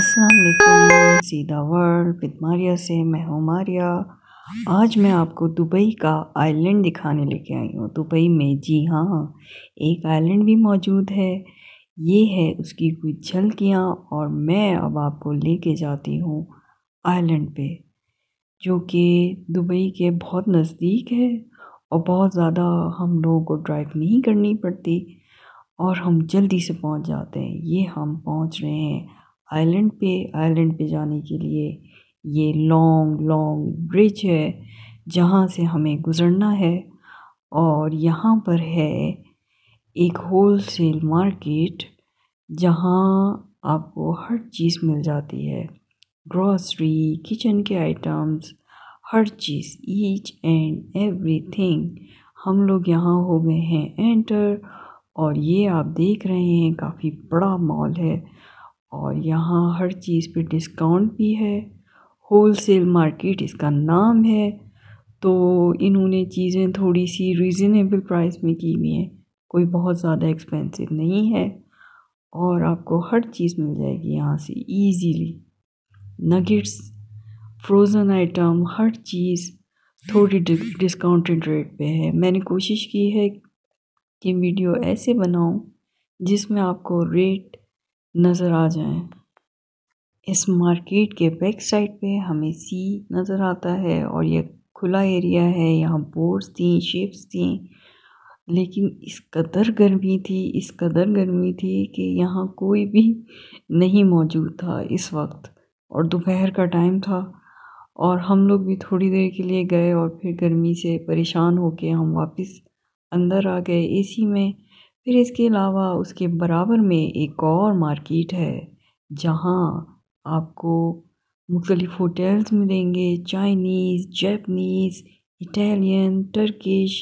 अस्सलाम वालेकुम सीधा वर्ल्ड विद मारिया से मैं हूँ मारिया आज मैं आपको दुबई का आइलैंड दिखाने लेके आई हूँ दुबई में जी हाँ एक आइलैंड भी मौजूद है ये है उसकी कुछ झलकियाँ और मैं अब आपको लेके जाती हूँ आइलैंड पे जो कि दुबई के बहुत नज़दीक है और बहुत ज़्यादा हम लोगों को ड्राइव नहीं करनी पड़ती और हम जल्दी से पहुंच जाते हैं ये हम पहुंच रहे हैं आइलैंड पे आइलैंड पे जाने के लिए ये लॉन्ग लॉन्ग ब्रिज है जहाँ से हमें गुजरना है और यहाँ पर है एक होल सेल मार्केट जहाँ आपको हर चीज मिल जाती है ग्रॉसरी किचन के आइटम्स हर चीज़ ईच एंड एवरीथिंग हम लोग यहाँ हो गए हैं एंटर और ये आप देख रहे हैं काफ़ी बड़ा मॉल है और यहाँ हर चीज पे डिस्काउंट भी है होलसेल मार्केट इसका नाम है तो इन्होंने चीज़ें थोड़ी सी रिजनेबल प्राइस में की हुई हैं कोई बहुत ज़्यादा एक्सपेंसिव नहीं है और आपको हर चीज़ मिल जाएगी यहाँ से इजीली नगेट्स फ्रोज़न आइटम हर चीज़ थोड़ी डिस्काउंटेड रेट पे है मैंने कोशिश की है कि वीडियो ऐसे बनाऊं जिसमें आपको रेट नजर आ जाएं इस मार्केट के बैक साइड पे हमें सी नजर आता है और ये खुला एरिया है यहाँ बोर्ड्स थी शेप्स थी लेकिन इस कदर गर्मी थी इस कदर गर्मी थी कि यहाँ कोई भी नहीं मौजूद था इस वक्त और दोपहर का टाइम था और हम लोग भी थोड़ी देर के लिए गए और फिर गर्मी से परेशान होके हम वापस अंदर आ गए एसी में फिर इसके अलावा उसके बराबर में एक और मार्केट है जहाँ आपको मुख्तलिफ होटल्स मिलेंगे Chinese Japanese Italian Turkish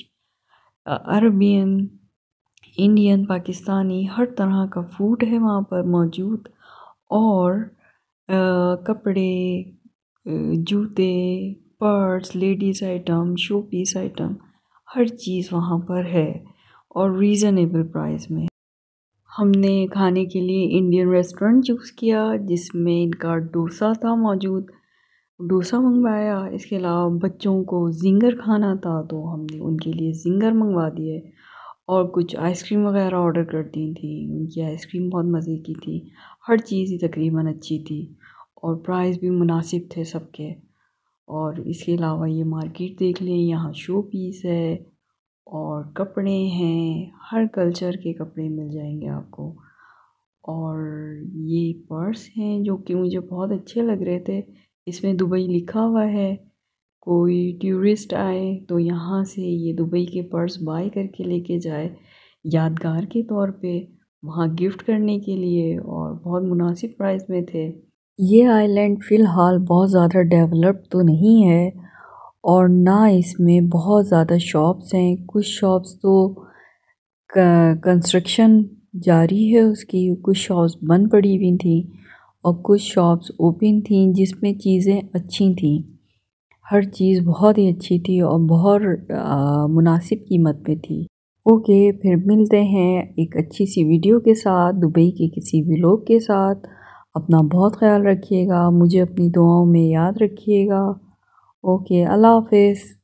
Arabian Indian Pakistani हर तरह का फूड है वहाँ पर मौजूद और आ, कपड़े जूते purse ladies item show piece item हर चीज़ वहाँ पर है और रीज़नेबल प्राइस में हमने खाने के लिए इंडियन रेस्टोरेंट चूज़ किया जिसमें इनका डोसा था मौजूद डोसा मंगवाया इसके अलावा बच्चों को जिंगर खाना था तो हमने उनके लिए जिंगर मंगवा दिए और कुछ आइसक्रीम वगैरह ऑर्डर कर दी थी उनकी आइसक्रीम बहुत मज़े की थी हर चीज़ ही तकरीबन अच्छी थी और प्राइस भी मुनासिब थे सबके और इसके अलावा ये मार्केट देख लें यहाँ शो पीस है और कपड़े हैं हर कल्चर के कपड़े मिल जाएंगे आपको और ये पर्स हैं जो कि मुझे बहुत अच्छे लग रहे थे इसमें दुबई लिखा हुआ है कोई टूरिस्ट आए तो यहाँ से ये दुबई के पर्स बाय करके लेके जाए यादगार के तौर पे वहाँ गिफ्ट करने के लिए और बहुत मुनासिब प्राइस में थे ये आइलैंड फ़िलहाल बहुत ज़्यादा डेवलप तो नहीं है और ना इसमें बहुत ज़्यादा शॉप्स हैं कुछ शॉप्स तो कंस्ट्रक्शन जारी है उसकी कुछ शॉप्स बंद पड़ी हुई थी और कुछ शॉप्स ओपन थी जिसमें चीज़ें अच्छी थी हर चीज़ बहुत ही अच्छी थी और बहुत मुनासिब कीमत पे थी ओके फिर मिलते हैं एक अच्छी सी वीडियो के साथ दुबई के किसी लोग के साथ अपना बहुत ख्याल रखिएगा मुझे अपनी दुआओं में याद रखिएगा ओके अल्लाह हाफिज़